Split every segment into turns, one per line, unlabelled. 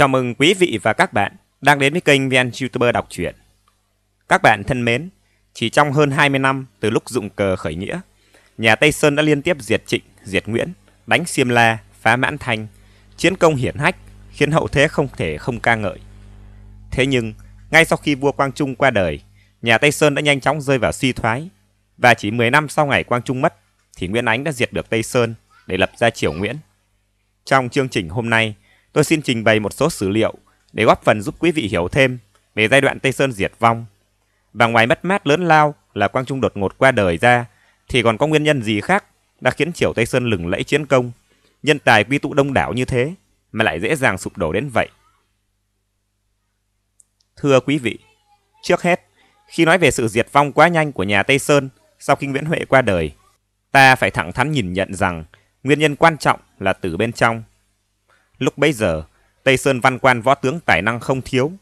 Chào mừng quý vị và các bạn đang đến với kênh VN YouTuber đọc truyện. Các bạn thân mến, chỉ trong hơn 20 năm từ lúc dụng cờ khởi nghĩa, nhà Tây Sơn đã liên tiếp diệt Trịnh, diệt Nguyễn, đánh Xiêm La, phá Mãn Thanh, chiến công hiển hách khiến hậu thế không thể không ca ngợi. Thế nhưng, ngay sau khi vua Quang Trung qua đời, nhà Tây Sơn đã nhanh chóng rơi vào suy thoái và chỉ 10 năm sau ngày Quang Trung mất thì Nguyễn Ánh đã diệt được Tây Sơn để lập ra triều Nguyễn. Trong chương trình hôm nay, tôi xin trình bày một số sử liệu để góp phần giúp quý vị hiểu thêm về giai đoạn Tây Sơn diệt vong. Và ngoài mất mát lớn lao là Quang Trung đột ngột qua đời ra, thì còn có nguyên nhân gì khác đã khiến triều Tây Sơn lừng lẫy chiến công, nhân tài quy tụ đông đảo như thế mà lại dễ dàng sụp đổ đến vậy? Thưa quý vị, trước hết, khi nói về sự diệt vong quá nhanh của nhà Tây Sơn sau khi Nguyễn Huệ qua đời, ta phải thẳng thắn nhìn nhận rằng nguyên nhân quan trọng là từ bên trong. Lúc bấy giờ, Tây Sơn văn quan võ tướng tài năng không thiếu,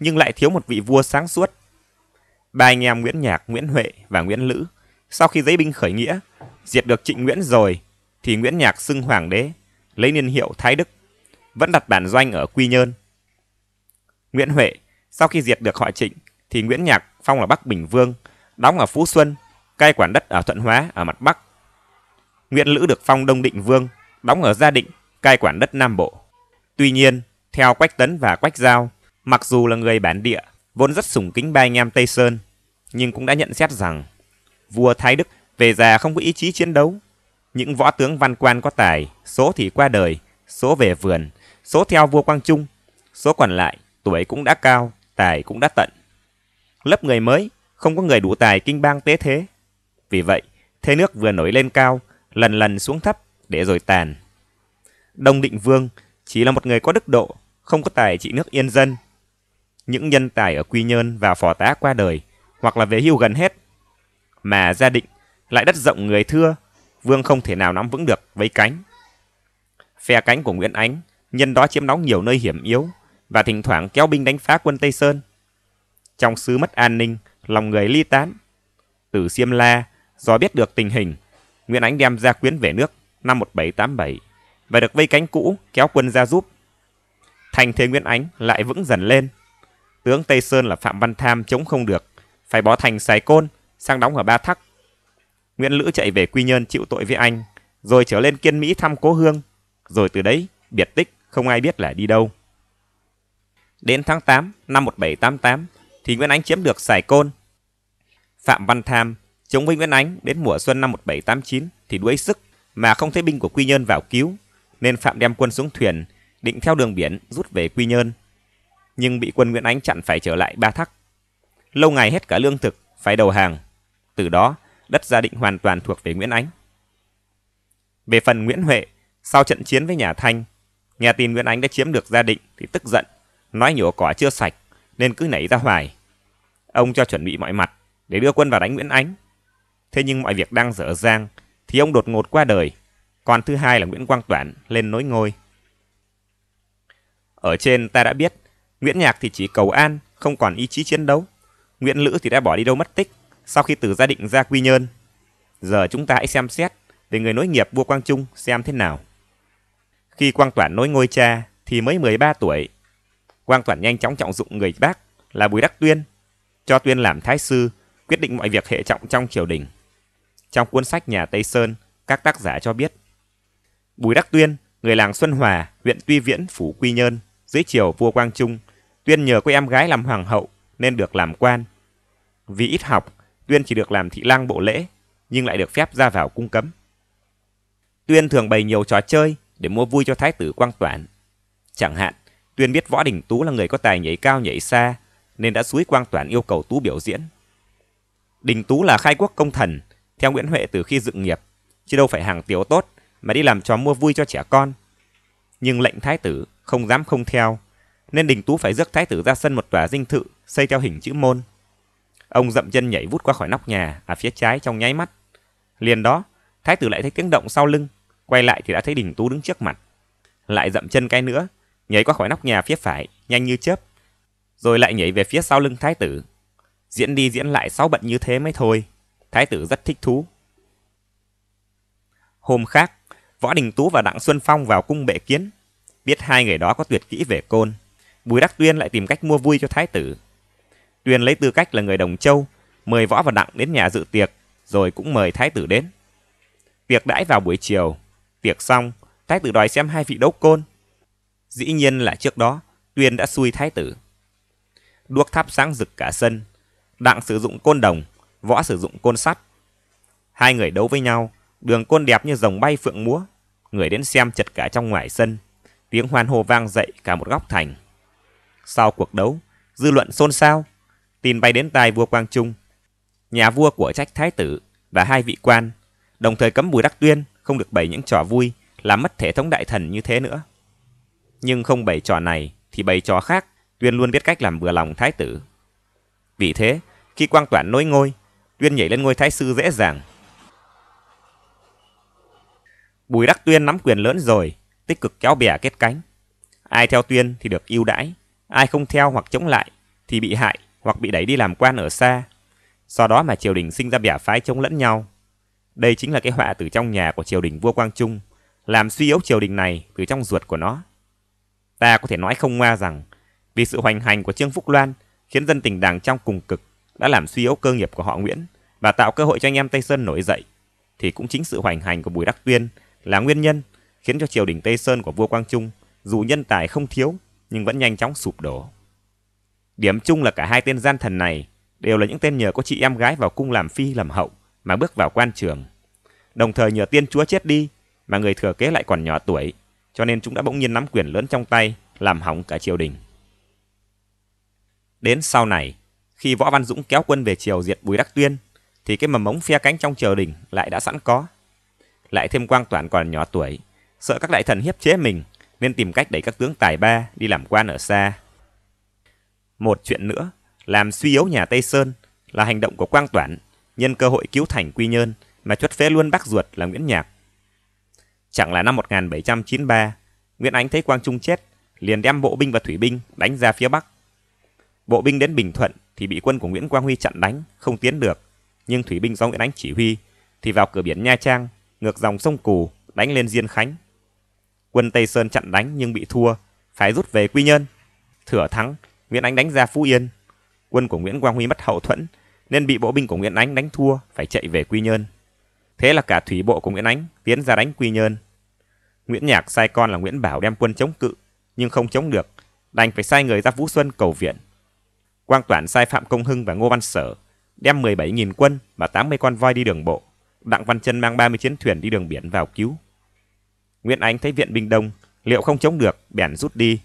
nhưng lại thiếu một vị vua sáng suốt. Ba anh em Nguyễn Nhạc, Nguyễn Huệ và Nguyễn Lữ, sau khi giấy binh khởi nghĩa, diệt được Trịnh Nguyễn rồi, thì Nguyễn Nhạc xưng hoàng đế, lấy niên hiệu Thái Đức, vẫn đặt bản doanh ở Quy Nhơn. Nguyễn Huệ, sau khi diệt được họ Trịnh, thì Nguyễn Nhạc phong là Bắc Bình Vương, đóng ở Phú Xuân, cai quản đất ở Thuận Hóa ở mặt Bắc. Nguyễn Lữ được phong Đông Định Vương, đóng ở Gia Định, cai quản đất Nam Bộ. Tuy nhiên, theo Quách Tấn và Quách Giao, mặc dù là người bản địa, vốn rất sủng kính ba anh em Tây Sơn, nhưng cũng đã nhận xét rằng vua Thái Đức về già không có ý chí chiến đấu. Những võ tướng văn quan có tài, số thì qua đời, số về vườn, số theo vua Quang Trung, số còn lại tuổi cũng đã cao, tài cũng đã tận. Lớp người mới không có người đủ tài kinh bang tế thế. Vì vậy, thế nước vừa nổi lên cao, lần lần xuống thấp để rồi tàn. Đông Định Vương chỉ là một người có đức độ, không có tài trị nước yên dân. Những nhân tài ở Quy Nhơn và Phò Tá qua đời, hoặc là về hưu gần hết. Mà gia định lại đất rộng người thưa, vương không thể nào nắm vững được với cánh. Phe cánh của Nguyễn Ánh, nhân đó chiếm đóng nhiều nơi hiểm yếu và thỉnh thoảng kéo binh đánh phá quân Tây Sơn. Trong xứ mất an ninh, lòng người ly tán. Từ Siêm La, do biết được tình hình, Nguyễn Ánh đem ra quyến về nước năm 1787 và được vây cánh cũ kéo quân ra giúp. Thành thế Nguyễn Ánh lại vững dần lên. Tướng Tây Sơn là Phạm Văn Tham chống không được, phải bỏ thành Sài Côn sang đóng ở Ba Thắc. Nguyễn Lữ chạy về Quy Nhơn chịu tội với anh, rồi trở lên Kiên Mỹ thăm cố hương, rồi từ đấy biệt tích không ai biết là đi đâu. Đến tháng 8 năm 1788 thì Nguyễn Ánh chiếm được Sài Côn. Phạm Văn Tham chống với Nguyễn Ánh đến mùa xuân năm 1789 thì đuối sức mà không thấy binh của Quy Nhơn vào cứu nên Phạm đem quân xuống thuyền, định theo đường biển rút về Quy Nhơn. Nhưng bị quân Nguyễn Ánh chặn phải trở lại Ba Thắc. Lâu ngày hết cả lương thực, phải đầu hàng. Từ đó, đất gia định hoàn toàn thuộc về Nguyễn Ánh. Về phần Nguyễn Huệ, sau trận chiến với nhà Thanh, nghe tin Nguyễn Ánh đã chiếm được gia định thì tức giận, nói nhổ cỏ chưa sạch nên cứ nảy ra hoài. Ông cho chuẩn bị mọi mặt để đưa quân vào đánh Nguyễn Ánh. Thế nhưng mọi việc đang dở dang thì ông đột ngột qua đời con thứ hai là Nguyễn Quang Toản lên nối ngôi. Ở trên ta đã biết, Nguyễn Nhạc thì chỉ cầu an, không còn ý chí chiến đấu. Nguyễn Lữ thì đã bỏ đi đâu mất tích sau khi từ gia định ra Quy Nhơn. Giờ chúng ta hãy xem xét về người nối nghiệp vua Quang Trung xem thế nào. Khi Quang Toản nối ngôi cha thì mới 13 tuổi. Quang Toản nhanh chóng trọng dụng người bác là Bùi Đắc Tuyên, cho Tuyên làm thái sư, quyết định mọi việc hệ trọng trong triều đình. Trong cuốn sách Nhà Tây Sơn, các tác giả cho biết Bùi Đắc Tuyên, người làng Xuân Hòa, huyện Tuy Viễn, phủ Quy Nhơn, dưới triều vua Quang Trung, Tuyên nhờ có em gái làm hoàng hậu nên được làm quan. Vì ít học, Tuyên chỉ được làm thị lang bộ lễ, nhưng lại được phép ra vào cung cấm. Tuyên thường bày nhiều trò chơi để mua vui cho thái tử Quang Toản. Chẳng hạn, Tuyên biết Võ Đình Tú là người có tài nhảy cao nhảy xa, nên đã suối Quang Toản yêu cầu Tú biểu diễn. Đình Tú là khai quốc công thần, theo Nguyễn Huệ từ khi dựng nghiệp, chứ đâu phải hàng tiểu tốt mà đi làm trò mua vui cho trẻ con. Nhưng lệnh thái tử không dám không theo, nên Đình Tú phải rước thái tử ra sân một tòa dinh thự xây theo hình chữ môn. Ông dậm chân nhảy vút qua khỏi nóc nhà ở phía trái trong nháy mắt. Liền đó, thái tử lại thấy tiếng động sau lưng, quay lại thì đã thấy Đình Tú đứng trước mặt. Lại dậm chân cái nữa, nhảy qua khỏi nóc nhà phía phải, nhanh như chớp, rồi lại nhảy về phía sau lưng thái tử. Diễn đi diễn lại sáu bận như thế mới thôi. Thái tử rất thích thú, Hôm khác, Võ Đình Tú và Đặng Xuân Phong vào cung bệ kiến. Biết hai người đó có tuyệt kỹ về côn, Bùi Đắc Tuyên lại tìm cách mua vui cho thái tử. Tuyên lấy tư cách là người Đồng Châu, mời Võ và Đặng đến nhà dự tiệc, rồi cũng mời thái tử đến. Tiệc đãi vào buổi chiều, tiệc xong, thái tử đòi xem hai vị đấu côn. Dĩ nhiên là trước đó, Tuyên đã xui thái tử. Đuốc thắp sáng rực cả sân, Đặng sử dụng côn đồng, Võ sử dụng côn sắt. Hai người đấu với nhau, Đường côn đẹp như rồng bay phượng múa, người đến xem chật cả trong ngoài sân, tiếng hoan hô vang dậy cả một góc thành. Sau cuộc đấu, dư luận xôn xao, tin bay đến tai vua Quang Trung, nhà vua của trách thái tử và hai vị quan, đồng thời cấm Bùi Đắc Tuyên không được bày những trò vui làm mất thể thống đại thần như thế nữa. Nhưng không bày trò này thì bày trò khác, Tuyên luôn biết cách làm vừa lòng thái tử. Vì thế, khi Quang Toản nối ngôi, Tuyên nhảy lên ngôi thái sư dễ dàng, Bùi Đắc Tuyên nắm quyền lớn rồi, tích cực kéo bè kết cánh. Ai theo Tuyên thì được ưu đãi, ai không theo hoặc chống lại thì bị hại hoặc bị đẩy đi làm quan ở xa. Do đó mà triều đình sinh ra bẻ phái chống lẫn nhau. Đây chính là cái họa từ trong nhà của triều đình vua Quang Trung, làm suy yếu triều đình này từ trong ruột của nó. Ta có thể nói không ngoa rằng, vì sự hoành hành của Trương Phúc Loan khiến dân tình đảng trong cùng cực đã làm suy yếu cơ nghiệp của họ Nguyễn và tạo cơ hội cho anh em Tây Sơn nổi dậy, thì cũng chính sự hoành hành của Bùi Đắc Tuyên là nguyên nhân khiến cho triều đình Tây Sơn của vua Quang Trung dù nhân tài không thiếu nhưng vẫn nhanh chóng sụp đổ. Điểm chung là cả hai tên gian thần này đều là những tên nhờ có chị em gái vào cung làm phi làm hậu mà bước vào quan trường. Đồng thời nhờ tiên chúa chết đi mà người thừa kế lại còn nhỏ tuổi, cho nên chúng đã bỗng nhiên nắm quyền lớn trong tay, làm hỏng cả triều đình. Đến sau này, khi Võ Văn Dũng kéo quân về triều diệt Bùi Đắc Tuyên, thì cái mầm mống phe cánh trong triều đình lại đã sẵn có lại thêm quang toàn còn nhỏ tuổi, sợ các đại thần hiếp chế mình, nên tìm cách đẩy các tướng tài ba đi làm quan ở xa. Một chuyện nữa, làm suy yếu nhà Tây Sơn là hành động của Quang Toản, nhân cơ hội cứu thành Quy Nhơn mà chuất phế luôn bác ruột là Nguyễn Nhạc. Chẳng là năm 1793, Nguyễn Ánh thấy Quang Trung chết, liền đem bộ binh và thủy binh đánh ra phía Bắc. Bộ binh đến Bình Thuận thì bị quân của Nguyễn Quang Huy chặn đánh, không tiến được, nhưng thủy binh do Nguyễn Ánh chỉ huy thì vào cửa biển Nha Trang ngược dòng sông Củ, đánh lên Diên Khánh. Quân Tây Sơn chặn đánh nhưng bị thua, phải rút về Quy Nhơn. Thửa thắng, Nguyễn Ánh đánh ra Phú Yên. Quân của Nguyễn Quang Huy mất hậu thuẫn, nên bị bộ binh của Nguyễn Ánh đánh thua, phải chạy về Quy Nhơn. Thế là cả thủy bộ của Nguyễn Ánh tiến ra đánh Quy Nhơn. Nguyễn Nhạc sai con là Nguyễn Bảo đem quân chống cự, nhưng không chống được, đành phải sai người ra Vũ Xuân cầu viện. Quang Toản sai Phạm Công Hưng và Ngô Văn Sở đem 17.000 quân và 80 con voi đi đường bộ, Đặng Văn Trân mang 30 chiến thuyền đi đường biển vào cứu. Nguyễn Ánh thấy viện binh đông, liệu không chống được, bèn rút đi.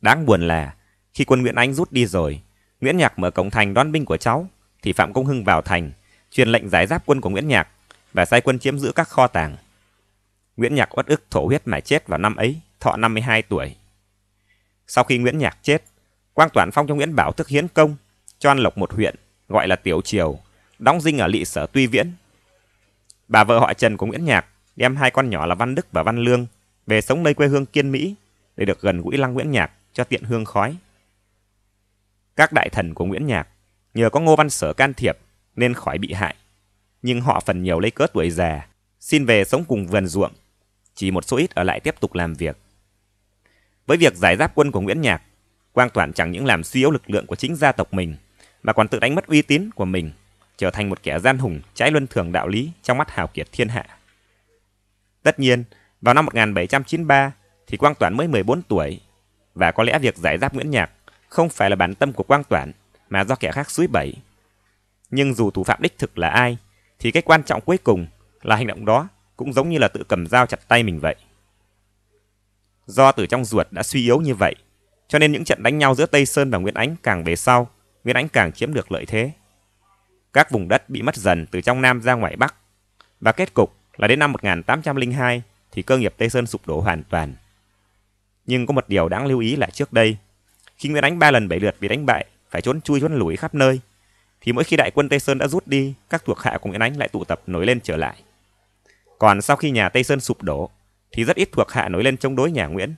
Đáng buồn là, khi quân Nguyễn Ánh rút đi rồi, Nguyễn Nhạc mở cổng thành đón binh của cháu, thì Phạm Công Hưng vào thành, truyền lệnh giải giáp quân của Nguyễn Nhạc và sai quân chiếm giữ các kho tàng. Nguyễn Nhạc uất ức thổ huyết mà chết vào năm ấy, thọ 52 tuổi. Sau khi Nguyễn Nhạc chết, Quang Toản phong cho Nguyễn Bảo thức hiến công, cho An Lộc một huyện, gọi là Tiểu Triều, đóng dinh ở lỵ sở Tuy Viễn. Bà vợ họ Trần của Nguyễn Nhạc đem hai con nhỏ là Văn Đức và Văn Lương về sống nơi quê hương Kiên Mỹ để được gần gũi lăng Nguyễn Nhạc cho tiện hương khói. Các đại thần của Nguyễn Nhạc nhờ có Ngô Văn Sở can thiệp nên khỏi bị hại, nhưng họ phần nhiều lấy cớ tuổi già, xin về sống cùng vườn ruộng, chỉ một số ít ở lại tiếp tục làm việc. Với việc giải giáp quân của Nguyễn Nhạc, Quang Toản chẳng những làm suy yếu lực lượng của chính gia tộc mình, mà còn tự đánh mất uy tín của mình trở thành một kẻ gian hùng trái luân thường đạo lý trong mắt hào kiệt thiên hạ. Tất nhiên, vào năm 1793 thì Quang Toản mới 14 tuổi và có lẽ việc giải giáp Nguyễn Nhạc không phải là bản tâm của Quang Toản mà do kẻ khác suối bẩy. Nhưng dù thủ phạm đích thực là ai thì cái quan trọng cuối cùng là hành động đó cũng giống như là tự cầm dao chặt tay mình vậy. Do từ trong ruột đã suy yếu như vậy, cho nên những trận đánh nhau giữa Tây Sơn và Nguyễn Ánh càng về sau, Nguyễn Ánh càng chiếm được lợi thế các vùng đất bị mất dần từ trong Nam ra ngoài Bắc. Và kết cục là đến năm 1802 thì cơ nghiệp Tây Sơn sụp đổ hoàn toàn. Nhưng có một điều đáng lưu ý là trước đây, khi Nguyễn Ánh ba lần bảy lượt bị đánh bại, phải trốn chui trốn lủi khắp nơi, thì mỗi khi đại quân Tây Sơn đã rút đi, các thuộc hạ của Nguyễn Ánh lại tụ tập nổi lên trở lại. Còn sau khi nhà Tây Sơn sụp đổ, thì rất ít thuộc hạ nổi lên chống đối nhà Nguyễn.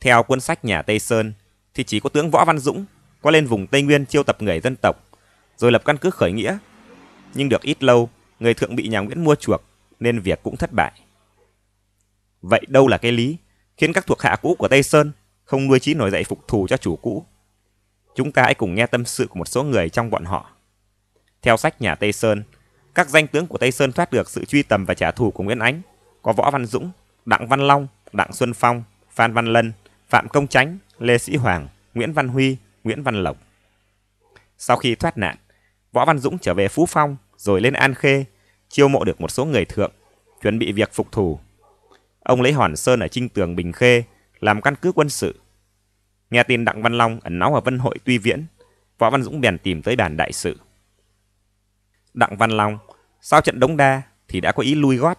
Theo cuốn sách nhà Tây Sơn, thì chỉ có tướng Võ Văn Dũng có lên vùng Tây Nguyên chiêu tập người dân tộc rồi lập căn cứ khởi nghĩa. Nhưng được ít lâu, người thượng bị nhà Nguyễn mua chuộc, nên việc cũng thất bại. Vậy đâu là cái lý khiến các thuộc hạ cũ của Tây Sơn không nuôi trí nổi dậy phục thù cho chủ cũ? Chúng ta hãy cùng nghe tâm sự của một số người trong bọn họ. Theo sách nhà Tây Sơn, các danh tướng của Tây Sơn thoát được sự truy tầm và trả thù của Nguyễn Ánh, có Võ Văn Dũng, Đặng Văn Long, Đặng Xuân Phong, Phan Văn Lân, Phạm Công Chánh, Lê Sĩ Hoàng, Nguyễn Văn Huy, Nguyễn Văn Lộc. Sau khi thoát nạn, Võ Văn Dũng trở về Phú Phong rồi lên An Khê, chiêu mộ được một số người thượng, chuẩn bị việc phục thủ. Ông lấy Hoàn Sơn ở Trinh Tường Bình Khê làm căn cứ quân sự. Nghe tin Đặng Văn Long ẩn náu ở Vân Hội Tuy Viễn, Võ Văn Dũng bèn tìm tới đàn đại sự. Đặng Văn Long, sau trận Đống Đa thì đã có ý lui gót,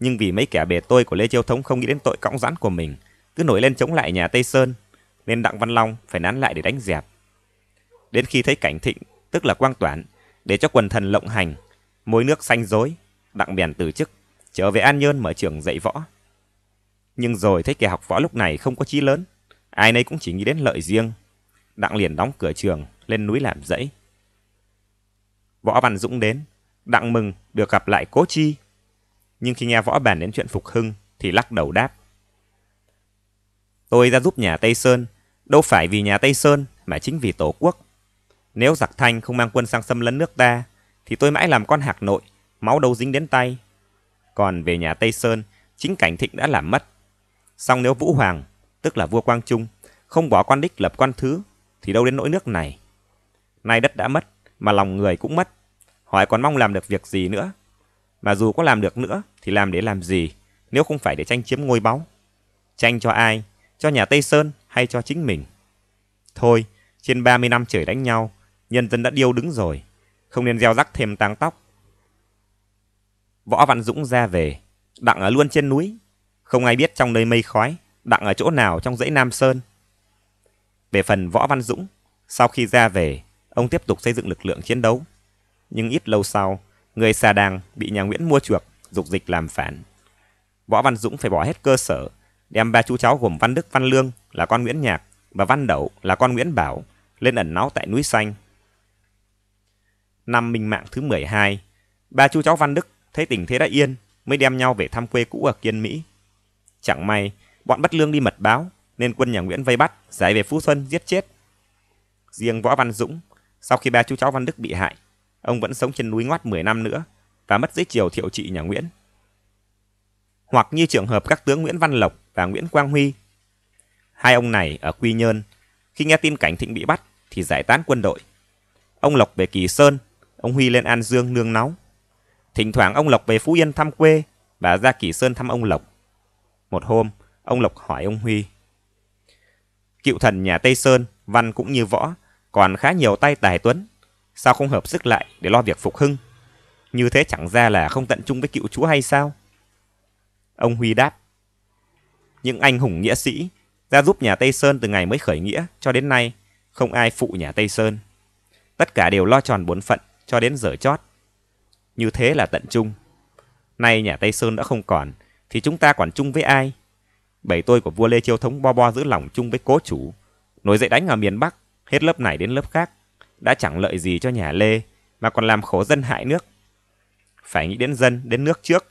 nhưng vì mấy kẻ bề tôi của Lê Chiêu Thống không nghĩ đến tội cõng rắn của mình, cứ nổi lên chống lại nhà Tây Sơn, nên Đặng Văn Long phải nán lại để đánh dẹp. Đến khi thấy cảnh thịnh tức là quang toản, để cho quần thần lộng hành, mối nước xanh rối, đặng bèn từ chức, trở về An Nhơn mở trường dạy võ. Nhưng rồi thấy kẻ học võ lúc này không có chí lớn, ai nấy cũng chỉ nghĩ đến lợi riêng. Đặng liền đóng cửa trường, lên núi làm dãy. Võ Văn Dũng đến, đặng mừng được gặp lại Cố Chi. Nhưng khi nghe võ bàn đến chuyện Phục Hưng thì lắc đầu đáp. Tôi ra giúp nhà Tây Sơn, đâu phải vì nhà Tây Sơn mà chính vì Tổ quốc. Nếu giặc Thanh không mang quân sang xâm lấn nước ta, thì tôi mãi làm con hạc nội, máu đâu dính đến tay. Còn về nhà Tây Sơn, chính cảnh thịnh đã làm mất. Song nếu Vũ Hoàng, tức là vua Quang Trung, không bỏ quan đích lập quan thứ, thì đâu đến nỗi nước này. Nay đất đã mất, mà lòng người cũng mất. Hỏi còn mong làm được việc gì nữa? Mà dù có làm được nữa, thì làm để làm gì, nếu không phải để tranh chiếm ngôi báu? Tranh cho ai? Cho nhà Tây Sơn hay cho chính mình? Thôi, trên 30 năm trời đánh nhau, nhân dân đã điêu đứng rồi, không nên gieo rắc thêm tang tóc. Võ Văn Dũng ra về, đặng ở luôn trên núi, không ai biết trong nơi mây khói, đặng ở chỗ nào trong dãy Nam Sơn. Về phần Võ Văn Dũng, sau khi ra về, ông tiếp tục xây dựng lực lượng chiến đấu. Nhưng ít lâu sau, người xà đàng bị nhà Nguyễn mua chuộc, dục dịch làm phản. Võ Văn Dũng phải bỏ hết cơ sở, đem ba chú cháu gồm Văn Đức Văn Lương là con Nguyễn Nhạc và Văn Đậu là con Nguyễn Bảo lên ẩn náu tại núi Xanh năm Minh Mạng thứ 12, ba chú cháu Văn Đức thấy tình thế đã yên mới đem nhau về thăm quê cũ ở Kiên Mỹ. Chẳng may, bọn Bất Lương đi mật báo nên quân nhà Nguyễn vây bắt, giải về Phú Xuân giết chết. Riêng Võ Văn Dũng, sau khi ba chú cháu Văn Đức bị hại, ông vẫn sống trên núi ngoắt 10 năm nữa và mất dưới chiều thiệu trị nhà Nguyễn. Hoặc như trường hợp các tướng Nguyễn Văn Lộc và Nguyễn Quang Huy. Hai ông này ở Quy Nhơn, khi nghe tin Cảnh Thịnh bị bắt thì giải tán quân đội. Ông Lộc về Kỳ Sơn ông Huy lên An Dương nương náu. Thỉnh thoảng ông Lộc về Phú Yên thăm quê và ra Kỳ Sơn thăm ông Lộc. Một hôm, ông Lộc hỏi ông Huy. Cựu thần nhà Tây Sơn, văn cũng như võ, còn khá nhiều tay tài tuấn. Sao không hợp sức lại để lo việc phục hưng? Như thế chẳng ra là không tận trung với cựu chúa hay sao? Ông Huy đáp. Những anh hùng nghĩa sĩ ra giúp nhà Tây Sơn từ ngày mới khởi nghĩa cho đến nay, không ai phụ nhà Tây Sơn. Tất cả đều lo tròn bốn phận, cho đến giờ chót. Như thế là tận trung. Nay nhà Tây Sơn đã không còn, thì chúng ta quản chung với ai? Bảy tôi của vua Lê Chiêu Thống bo bo giữ lòng chung với cố chủ. Nổi dậy đánh ở miền Bắc, hết lớp này đến lớp khác. Đã chẳng lợi gì cho nhà Lê, mà còn làm khổ dân hại nước. Phải nghĩ đến dân, đến nước trước.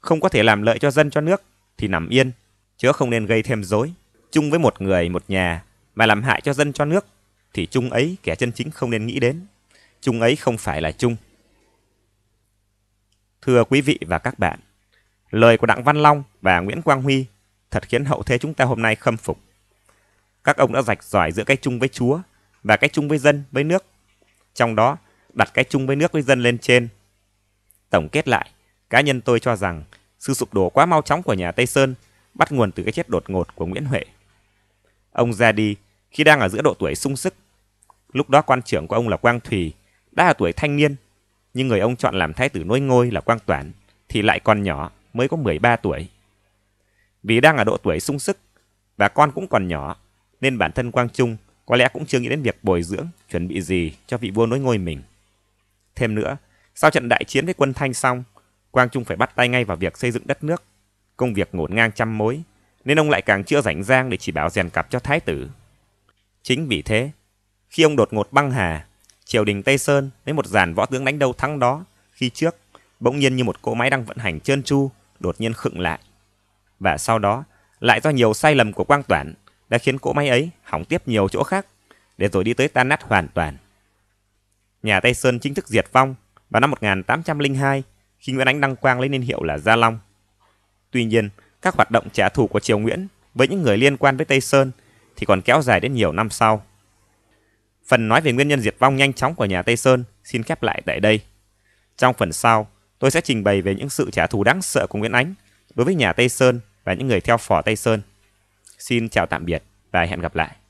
Không có thể làm lợi cho dân cho nước, thì nằm yên, chứ không nên gây thêm rối. Chung với một người, một nhà, mà làm hại cho dân cho nước, thì chung ấy kẻ chân chính không nên nghĩ đến chung ấy không phải là chung. Thưa quý vị và các bạn, lời của Đặng Văn Long và Nguyễn Quang Huy thật khiến hậu thế chúng ta hôm nay khâm phục. Các ông đã rạch giỏi giữa cái chung với Chúa và cái chung với dân với nước. Trong đó, đặt cái chung với nước với dân lên trên. Tổng kết lại, cá nhân tôi cho rằng sự sụp đổ quá mau chóng của nhà Tây Sơn bắt nguồn từ cái chết đột ngột của Nguyễn Huệ. Ông ra đi khi đang ở giữa độ tuổi sung sức. Lúc đó quan trưởng của ông là Quang thủy đã là tuổi thanh niên, nhưng người ông chọn làm thái tử nối ngôi là Quang Toản thì lại còn nhỏ, mới có 13 tuổi. Vì đang ở độ tuổi sung sức và con cũng còn nhỏ, nên bản thân Quang Trung có lẽ cũng chưa nghĩ đến việc bồi dưỡng, chuẩn bị gì cho vị vua nối ngôi mình. Thêm nữa, sau trận đại chiến với quân Thanh xong, Quang Trung phải bắt tay ngay vào việc xây dựng đất nước, công việc ngổn ngang trăm mối, nên ông lại càng chưa rảnh rang để chỉ bảo rèn cặp cho thái tử. Chính vì thế, khi ông đột ngột băng hà, triều đình Tây Sơn với một dàn võ tướng đánh đâu thắng đó khi trước bỗng nhiên như một cỗ máy đang vận hành trơn tru đột nhiên khựng lại. Và sau đó lại do nhiều sai lầm của Quang Toản đã khiến cỗ máy ấy hỏng tiếp nhiều chỗ khác để rồi đi tới tan nát hoàn toàn. Nhà Tây Sơn chính thức diệt vong vào năm 1802 khi Nguyễn Ánh Đăng Quang lấy niên hiệu là Gia Long. Tuy nhiên, các hoạt động trả thù của Triều Nguyễn với những người liên quan với Tây Sơn thì còn kéo dài đến nhiều năm sau. Phần nói về nguyên nhân diệt vong nhanh chóng của nhà Tây Sơn xin khép lại tại đây. Trong phần sau, tôi sẽ trình bày về những sự trả thù đáng sợ của Nguyễn Ánh đối với nhà Tây Sơn và những người theo phò Tây Sơn. Xin chào tạm biệt và hẹn gặp lại.